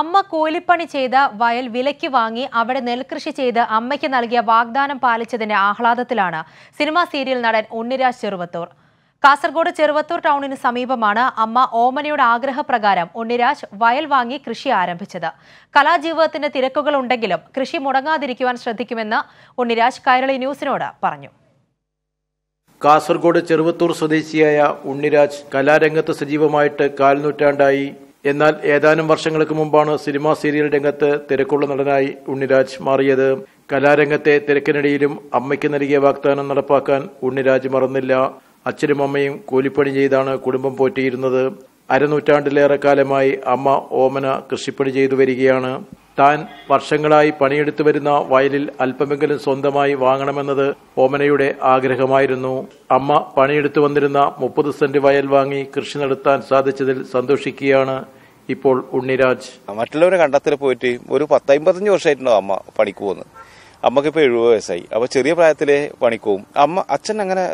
അമ്മ കൂലിപ്പണി ചെയ്ത വയൽ വിലയ്ക്ക് വാങ്ങി അവിടെ നെൽകൃഷി ചെയ്ത് അമ്മയ്ക്ക് നൽകിയ വാഗ്ദാനം പാലിച്ചതിന്റെ ആഹ്ലാദത്തിലാണ് സിനിമാ സീരിയൽ നടൻ ഉണ്ണിരാജ് ചെറുവത്തൂർ കാസർഗോഡ് ചെറുവത്തൂർ ടൗണിന് സമീപമാണ് അമ്മ ഓമനയുടെ ആഗ്രഹപ്രകാരം ഉണ്ണിരാജ് വയൽ വാങ്ങി കൃഷി ആരംഭിച്ചത് കലാജീവിതത്തിന്റെ തിരക്കുകൾ ഉണ്ടെങ്കിലും കൃഷി മുടങ്ങാതിരിക്കുവാൻ ശ്രദ്ധിക്കുമെന്ന് ഉണ്ണിരാജ് കൈരളി ന്യൂസിനോട് പറഞ്ഞു കാസർഗോഡ് ചെറുവത്തൂർ സ്വദേശിയായ ഉണ്ണിരാജ് കലാരംഗത്ത് സജീവമായിട്ട് കാൽനൂറ്റാണ്ടായി എന്നാൽ ഏതാനും വർഷങ്ങൾക്ക് മുമ്പാണ് സിനിമാ സീരിയൽ രംഗത്ത് തിരക്കുള്ള നടനായി ഉണ്ണിരാജ് മാറിയത് കലാരംഗത്തെ തിരക്കിനിടയിലും അമ്മയ്ക്ക് നൽകിയ വാഗ്ദാനം നടപ്പാക്കാൻ ഉണ്ണിരാജ് മറന്നില്ല അച്ഛനും അമ്മയും കൂലിപ്പണി ചെയ്താണ് കുടുംബം പോറ്റിയിരുന്നത് അരനൂറ്റാണ്ടിലേറെ കാലമായി അമ്മ ഓമന കൃഷിപ്പണി ചെയ്തു വരികയാണ് താൻ വർഷങ്ങളായി പണിയെടുത്തു വരുന്ന വയലിൽ അല്പമെങ്കിലും സ്വന്തമായി വാങ്ങണമെന്നത് ഓമനയുടെ ആഗ്രഹമായിരുന്നു അമ്മ പണിയെടുത്തു വന്നിരുന്ന മുപ്പത് സെന്റ് വയൽ വാങ്ങി കൃഷി നടത്താൻ സാധിച്ചതിൽ സന്തോഷിക്കുകയാണ് ഇപ്പോൾ ഉണ്ണിരാജ് മറ്റുള്ളവരെ കണ്ടത്തിൽ പോയിട്ട് ഒരു പത്തമ്പത്തഞ്ച് വർഷമായിട്ടുണ്ടോ അമ്മ പണിക്ക് പോകുന്നത് അമ്മക്കിപ്പോൾ എഴുപത് വയസ്സായി അപ്പോൾ ചെറിയ പ്രായത്തിൽ പണിക്കും അമ്മ അച്ഛൻ അങ്ങനെ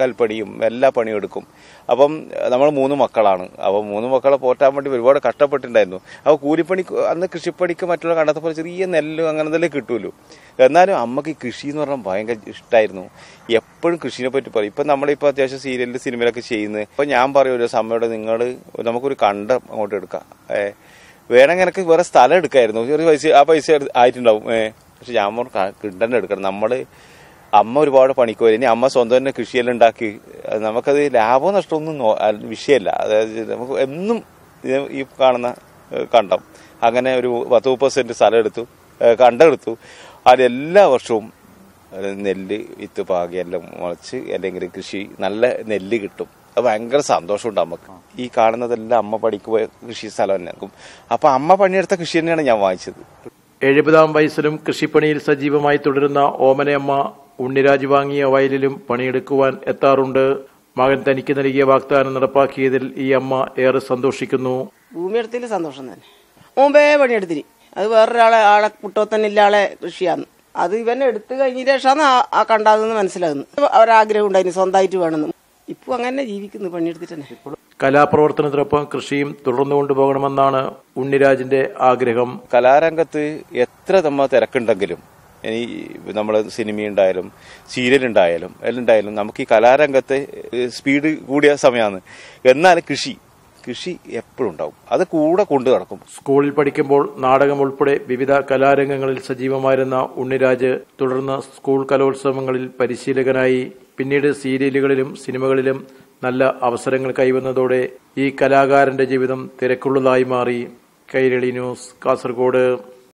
കൽപ്പടിയും എല്ലാ പണിയും എടുക്കും അപ്പം നമ്മൾ മൂന്ന് മക്കളാണ് അപ്പോൾ മൂന്ന് മക്കളെ പോറ്റാൻ വേണ്ടി ഒരുപാട് കഷ്ടപ്പെട്ടിട്ടുണ്ടായിരുന്നു അപ്പോൾ കൂലിപ്പണി അന്ന് കൃഷിപ്പണിക്ക് മറ്റുള്ള കണ്ടത്തെ പോലെ ചെറിയ നെല്ലും അങ്ങനെ തന്നെ കിട്ടുമല്ലോ എന്നാലും അമ്മക്ക് ഈ കൃഷി എന്ന് പറഞ്ഞാൽ ഭയങ്കര ഇഷ്ടമായിരുന്നു എപ്പോഴും കൃഷിനെ പറ്റി പറയും ഇപ്പം നമ്മളിപ്പോൾ അത്യാവശ്യം സീരിയലിൽ സിനിമയിലൊക്കെ ചെയ്യുന്നത് അപ്പോൾ ഞാൻ പറയും ഒരു സമയോടെ നിങ്ങൾ നമുക്കൊരു കണ്ടം അങ്ങോട്ട് എടുക്കാം വേണമെങ്കിൽ എനിക്ക് വേറെ സ്ഥലം എടുക്കായിരുന്നു ചെറിയ പൈസ ആ പൈസ ആയിട്ടുണ്ടാവും പക്ഷെ ഞാൻ കിണ്ടന്നെ എടുക്കണം നമ്മൾ അമ്മ ഒരുപാട് പണിക്ക് വരും ഇനി അമ്മ സ്വന്തം തന്നെ കൃഷിയെല്ലാം ഉണ്ടാക്കി നമുക്കത് ലാഭവും നഷ്ടമൊന്നും വിഷയമല്ല അതായത് നമുക്ക് എന്നും ഈ കാണുന്ന കണ്ടം അങ്ങനെ ഒരു പത്ത് മുപ്പത് സെന്റ് സ്ഥലം എടുത്തു കണ്ടെടുത്തു അത് വർഷവും നെല്ല് വിത്ത് പാകി എല്ലാം മുളച്ച് അല്ലെങ്കിൽ കൃഷി നല്ല നെല്ല് കിട്ടും അത് ഭയങ്കര സന്തോഷമുണ്ട് നമുക്ക് ഈ കാണുന്നതെല്ലാം അമ്മ പണിക്ക് പോയ കൃഷി സ്ഥലം തന്നെ അപ്പൊ അമ്മ പണിയെടുത്ത കൃഷി തന്നെയാണ് ഞാൻ വാങ്ങിച്ചത് എഴുപതാം വയസ്സിലും കൃഷിപ്പണിയിൽ സജീവമായി തുടരുന്ന ഓമനയമ്മ ഉണ്ണിരാജ് വാങ്ങിയ വയലിലും പണിയെടുക്കുവാൻ എത്താറുണ്ട് മകൻ തനിക്ക് നൽകിയ വാഗ്ദാനം നടപ്പാക്കിയതിൽ ഈ അമ്മ ഏറെ സന്തോഷിക്കുന്നു ഭൂമിയെടുത്തിൽ സന്തോഷം തന്നെ മുമ്പേ പണിയെടുത്തിരി അത് വേറൊരാളെ ആളെ കുട്ടോത്തനില്ല ആളെ കൃഷിയാന്ന് അത് ഇവൻ എടുത്തു കഴിഞ്ഞ ശേഷമാണ് ആ കണ്ടാതെന്ന് മനസ്സിലാകുന്നു അവരാഗ്രഹം ഉണ്ടായിരുന്നു സ്വന്തമായിട്ട് വേണമെന്ന് ഇപ്പൊ അങ്ങനെ ജീവിക്കുന്നു പണിയെടുത്തിട്ട് തന്നെ കലാപ്രവർത്തനത്തിനൊപ്പം കൃഷിയും തുടർന്നു കൊണ്ടുപോകണമെന്നാണ് ഉണ്ണിരാജിന്റെ ആഗ്രഹം കലാരംഗത്ത് എത്ര നമ്മൾ തിരക്കുണ്ടെങ്കിലും ഇനി നമ്മൾ സിനിമ ഉണ്ടായാലും സീരിയൽ ഉണ്ടായാലും എല്ലാം നമുക്ക് ഈ കലാരംഗത്തെ സ്പീഡ് കൂടിയ സമയമാണ് എന്നാൽ കൃഷി കൃഷി എപ്പോഴും ഉണ്ടാവും അത് കൂടെ കൊണ്ടു നടക്കും സ്കൂളിൽ പഠിക്കുമ്പോൾ നാടകം ഉൾപ്പെടെ വിവിധ കലാരംഗങ്ങളിൽ സജീവമായിരുന്ന ഉണ്ണിരാജ് തുടർന്ന് സ്കൂൾ കലോത്സവങ്ങളിൽ പരിശീലകനായി പിന്നീട് സീരിയലുകളിലും സിനിമകളിലും നല്ല അവസരങ്ങൾ കൈവന്നതോടെ ഈ കലാകാരന്റെ ജീവിതം തിരക്കുള്ളതായി മാറി കൈരളി ന്യൂസ് കാസർഗോഡ്